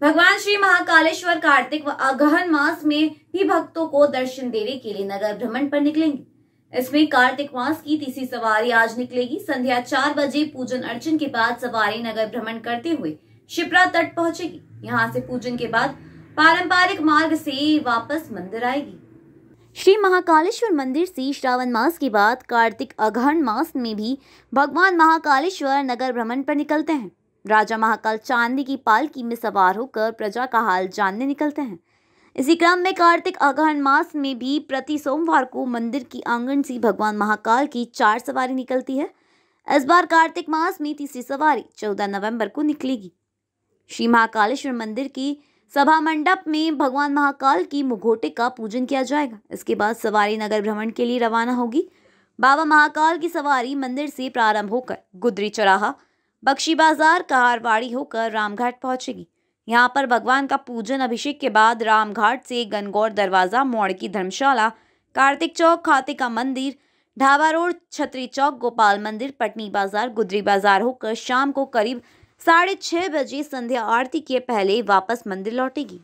भगवान श्री महाकालेश्वर कार्तिक व अगहन मास में भी भक्तों को दर्शन देने के लिए नगर भ्रमण पर निकलेंगे इसमें कार्तिक मास की तीसरी सवारी आज निकलेगी संध्या चार बजे पूजन अर्चन के बाद सवारी नगर भ्रमण करते हुए शिप्रा तट पहुंचेगी यहाँ से पूजन के बाद पारंपरिक मार्ग से वापस मंदिर आएगी श्री महाकालेश्वर मंदिर से श्रावण मास के बाद कार्तिक अघाण मास में भी भगवान महाकालेश्वर नगर भ्रमण पर निकलते हैं राजा महाकाल चांदी की पालकी में सवार होकर प्रजा का हाल जानने निकलते हैं इसी क्रम में कार्तिक अघाण मास में भी प्रति सोमवार को मंदिर की आंगन से भगवान महाकाल की चार सवारी निकलती है इस बार कार्तिक मास में तीसरी सवारी चौदह नवंबर को निकलेगी श्री महाकालेश्वर मंदिर की सभा मंडप में भगवान महाकाल की मुघोटे का पूजन किया जाएगा इसके बाद सवारी नगर भ्रमण के लिए रवाना होगी बाबा महाकाल की सवारी मंदिर से प्रारंभ होकर गुदरी चौराहा बख्शी बाजार कहारवाड़ी होकर रामघाट पहुंचेगी यहाँ पर भगवान का पूजन अभिषेक के बाद रामघाट से गनगौर दरवाज़ा मौड़ की धर्मशाला कार्तिक चौक खाते का मंदिर ढाबा रोड छतरी चौक गोपाल मंदिर पटनी बाजार गुदरी बाजार होकर शाम को करीब साढ़े छः बजे संध्या आरती के पहले वापस मंदिर लौटेगी